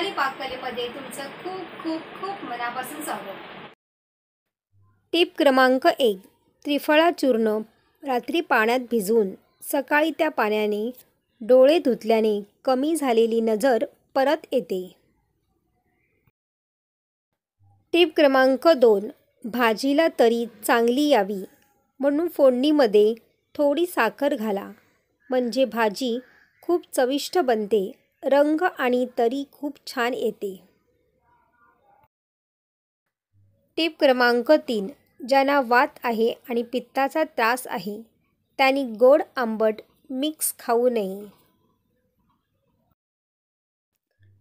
रुपाली पाककलेमध्ये तुमचं खूप खूप खूप मनापासून स्वागत टीप क्रमांक एक त्रिफळा चूर्ण रात्री पाण्यात भिजवून सकाळी त्या पाण्याने डोळे धुतल्याने कमी झालेली नजर परत येते टीप क्रमांक दोन भाजीला तरी चांगली यावी म्हणून फोडणीमध्ये थोडी साखर घाला म्हणजे भाजी खूप चविष्ट बनते रंग आणि तरी खूप छान येते टीप क्रमांक तीन ज्यांना वात आहे आणि पित्ताचा त्रास आहे त्यांनी गोड आंबट मिक्स खाऊ नये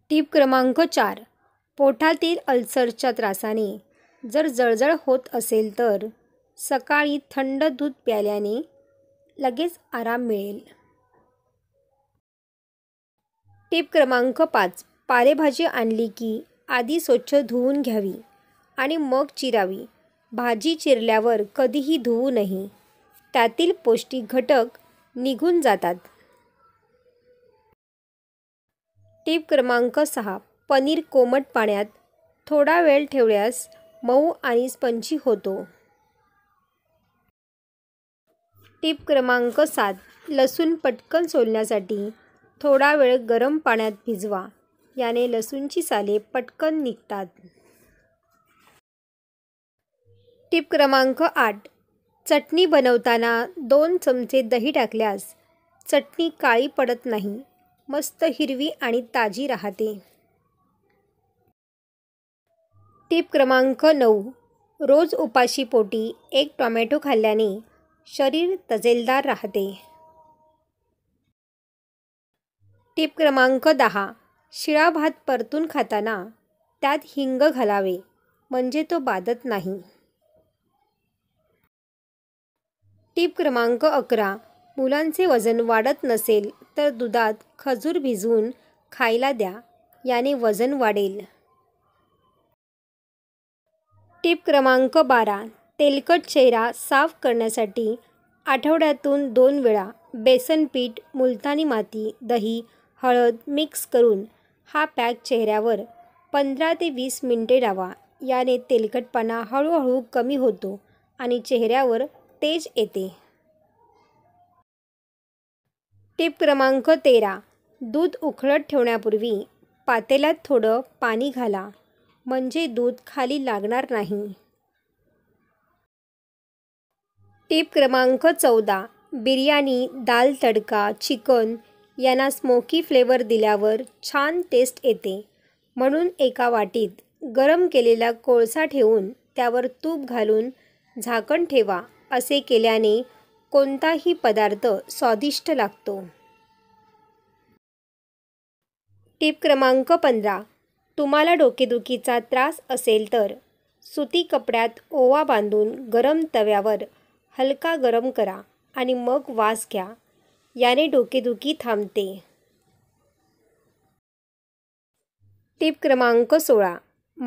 टीप क्रमांक चार पोटातील अल्सरच्या त्रासाने जर जळजळ होत असेल तर सकाळी थंड दूध प्याल्याने लगेच आराम मिळेल टिप क्रमांक पाच पालेभाजी आणली की आधी स्वच्छ धुवून घ्यावी आणि मग चिरावी भाजी चिरल्यावर कधीही धुवू नये त्यातील पौष्टिक घटक निघून जातात टिप क्रमांक सहा पनीर कोमट पाण्यात थोडा वेळ ठेवल्यास मऊ आणि स्पंची होतो टिप क्रमांक सात लसूण पटकन सोलण्यासाठी थोडा वेळ गरम पाण्यात भिजवा याने लसूणची साले पटकन निघतात टिप क्रमांक आठ चटणी बनवताना दोन चमचे दही टाकल्यास चटणी काळी पडत नाही मस्त हिरवी आणि ताजी राहते टिप क्रमांक नऊ रोज उपाशी पोटी एक टॉमॅटो खाल्ल्याने शरीर तजेलदार राहते टिप क्रमांक दहा शिळा भात परतून खाताना त्यात हिंग घालावे म्हणजे तो बाधत नाही टिप क्रमांक अकरा मुलांचे वजन वाढत नसेल तर दुधात खजूर भिजवून खायला द्या याने वजन वाढेल टिप क्रमांक बारा तेलकट चेहरा साफ करण्यासाठी आठवड्यातून दोन वेळा बेसन पीठ मुलतानी माती दही हळद मिक्स करून हा पॅक चेहऱ्यावर पंधरा ते वीस मिनटे लावा याने तेलकटपणा हळूहळू कमी होतो आणि चेहऱ्यावर तेज येते टिप क्रमांक तेरा दूध उखळत ठेवण्यापूर्वी पातेल्यात थोडं पाणी घाला म्हणजे दूध खाली लागणार नाही टिप क्रमांक चौदा बिर्याणी दाल तडका चिकन यांना स्मोकी फ्लेवर दिल्यावर छान टेस्ट येते म्हणून एका वाटीत गरम केलेला कोळसा ठेवून त्यावर तूप घालून झाकण ठेवा असे केल्याने कोणताही पदार्थ स्वादिष्ट लागतो टिप क्रमांक पंधरा तुम्हाला डोकेदुखीचा त्रास असेल तर सुती कपड्यात ओवा बांधून गरम तव्यावर हलका गरम करा आणि मग वास घ्या याने डोकेदुखी थांबते टिप क्रमांक सोळा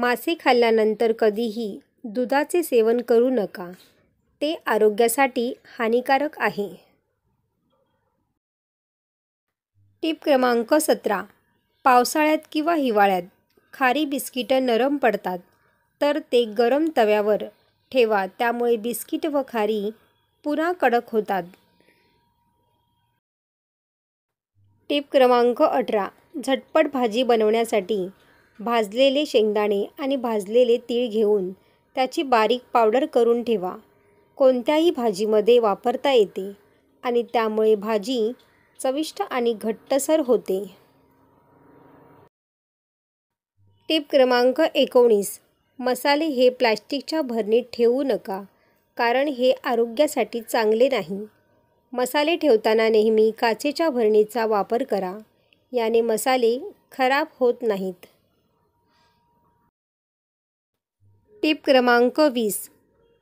मासे खाल्ल्यानंतर कधीही दुधाचे सेवन करू नका ते आरोग्यासाठी हानिकारक आहे टिप क्रमांक सतरा पावसाळ्यात किंवा हिवाळ्यात खारी बिस्किटं नरम पडतात तर ते गरम तव्यावर ठेवा त्यामुळे बिस्किट व खारी पुन्हा कडक होतात टिप क्रमांक अठरा झटपट भाजी बनवण्यासाठी भाजलेले शेंगदाणे आणि भाजलेले तीळ घेऊन त्याची बारीक पावडर करून ठेवा कोणत्याही भाजीमध्ये वापरता येते आणि त्यामुळे भाजी चविष्ट आणि घट्टसर होते टिप क्रमांक एकोणीस मसाले हे प्लास्टिकच्या भरणीत ठेवू नका कारण हे आरोग्यासाठी चांगले नाही मसाले ठेवताना नेहमी काचेच्या भरणीचा वापर करा याने मसाले खराब होत नाहीत टिप क्रमांक वीस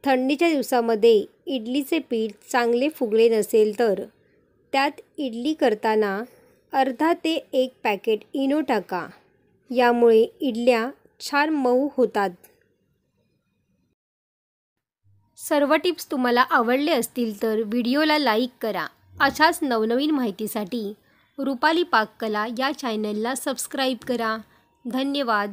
थंडीच्या दिवसामध्ये इडलीचे पीठ चांगले फुगले नसेल तर त्यात इडली करताना अर्धा ते एक पॅकेट इनो टाका यामुळे इडल्या छान मऊ होतात सर्व टिप्स तुम्हाला आवडले असतील तर व्हिडिओला लाईक करा अशाच नवनवीन माहितीसाठी रुपाली पाककला या चॅनलला सबस्क्राईब करा धन्यवाद